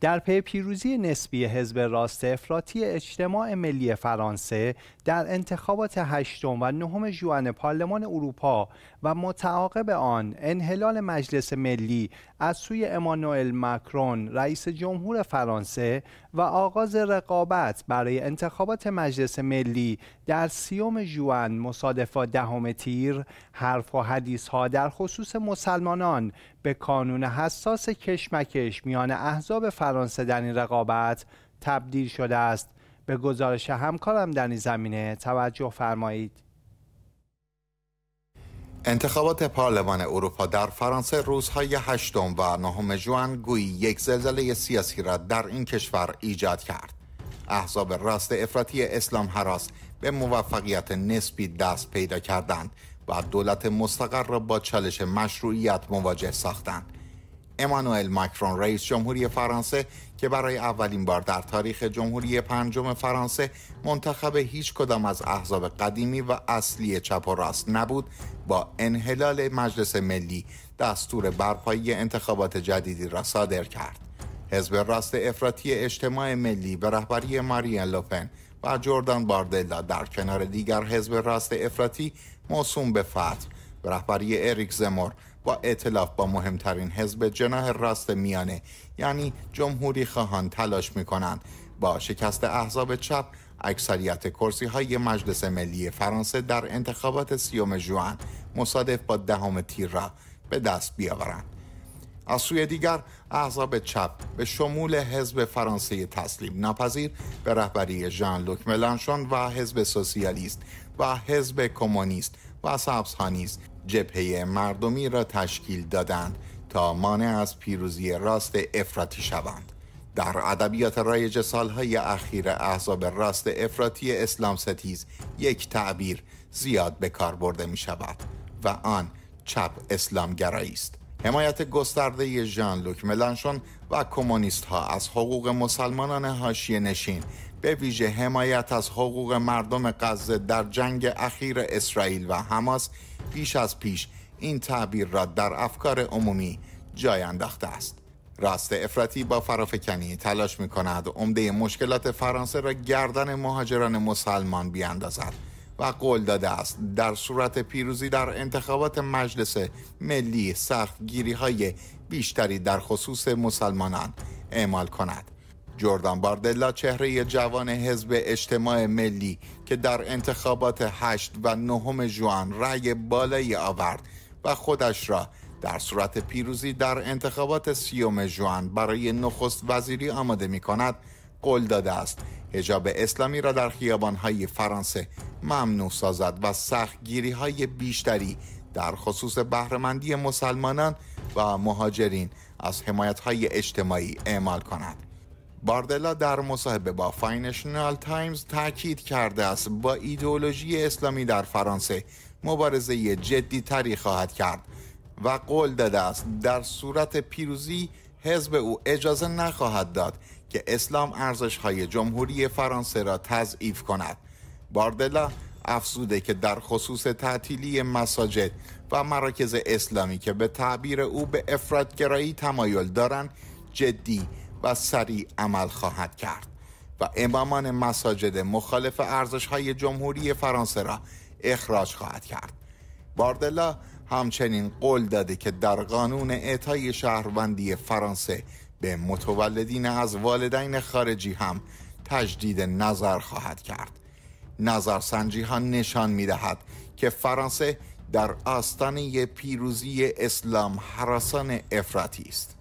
در پی پیروزی نسبی حزب راست افراطی اجتماع ملی فرانسه در انتخابات هشتم و نهم ژوئن پارلمان اروپا و متعاقب آن انحلال مجلس ملی از سوی امانوئل مکرون رئیس جمهور فرانسه و آغاز رقابت برای انتخابات مجلس ملی در سیوم ژوئن مصادف دهم تیر حرف و حدیث ها در خصوص مسلمانان به کانون حساس کشمکش میان احزاب فرانسه فرانسه در این رقابت تبدیل شده است به گزارش همکارم در این زمینه توجه فرمایید انتخابات پارلمان اروپا در فرانسه روزهای هشتم و نهم جوان گویی یک زلزله سیاسی را در این کشور ایجاد کرد احزاب راست افراطی اسلام حراس به موفقیت نسبی دست پیدا کردند و دولت مستقر را با چالش مشروعیت مواجه ساختند امانوئل ماکرون رئیس جمهوری فرانسه که برای اولین بار در تاریخ جمهوری پنجم فرانسه منتخب هیچ کدام از احزاب قدیمی و اصلی چپ و راست نبود با انحلال مجلس ملی دستور برپایی انتخابات جدیدی را صادر کرد حزب راست افراطی اجتماع ملی به رهبری ماریان لوپن و جوردان باردلا در کنار دیگر حزب راست افراطی موسوم به فتح به رهبری اریک زمور با اطلاف با مهمترین حزب جناح راست میانه یعنی جمهوری خواهان تلاش میکنند با شکست احزاب چپ اکثریت کرسی های مجلس ملی فرانسه در انتخابات سیوم جوان مصادف با دهم تیر را به دست بیاورند از سوی دیگر احزاب چپ به شمول حزب فرانسه تسلیم نپذیر به رهبری ژان لوک ملانشون و حزب سوسیالیست و حزب کمونیست و نیز جبهه مردمی را تشکیل دادند تا مانع از پیروزی راست افراطی شوند در ادبیات رایج سالهای اخیر احزاب راست افراطی اسلام ستیز یک تعبیر زیاد به کار برده می شود و آن چپ اسلامگرایی است حمایت گسترده ژان لوک ملانشون و کمونیست ها از حقوق مسلمانان حاشیه نشین به ویژه حمایت از حقوق مردم غزه در جنگ اخیر اسرائیل و حماس پیش از پیش این تعبیر را در افکار عمومی جای انداخته است راست افراطی با فرافکنی تلاش می کند عمده مشکلات فرانسه را گردن مهاجران مسلمان بیاندازد و قول داده است در صورت پیروزی در انتخابات مجلس ملی سخت گیری های بیشتری در خصوص مسلمانان اعمال کند جردان باردلا چهره جوان حزب اجتماع ملی که در انتخابات 8 و 9 جوان رأی بالایی آورد و خودش را در صورت پیروزی در انتخابات سیوم جوان برای نخست وزیری آماده می کند قول داده است هجاب اسلامی را در خیابانهای فرانسه ممنوع سازد و گیری های بیشتری در خصوص بهرهمندی مسلمانان و مهاجرین از حمایت های اجتماعی اعمال کند باردلا در مصاحبه با فاینشنال تایمز تاکید کرده است با ایدئولوژی اسلامی در فرانسه مبارزه جدی تری خواهد کرد و قول داده است در صورت پیروزی حزب او اجازه نخواهد داد که اسلام ارزش های جمهوری فرانسه را تضعیف کند باردلا افزوده که در خصوص تعطیلی مساجد و مراکز اسلامی که به تعبیر او به افرادگرایی تمایل دارند جدی و سریع عمل خواهد کرد و امامان مساجد مخالف ارزش های جمهوری فرانسه را اخراج خواهد کرد باردلا همچنین قول داده که در قانون اعطای شهروندی فرانسه به متولدین از والدین خارجی هم تجدید نظر خواهد کرد نظرسنجی ها نشان می دهد که فرانسه در آستانه پیروزی اسلام حراسان افراطی است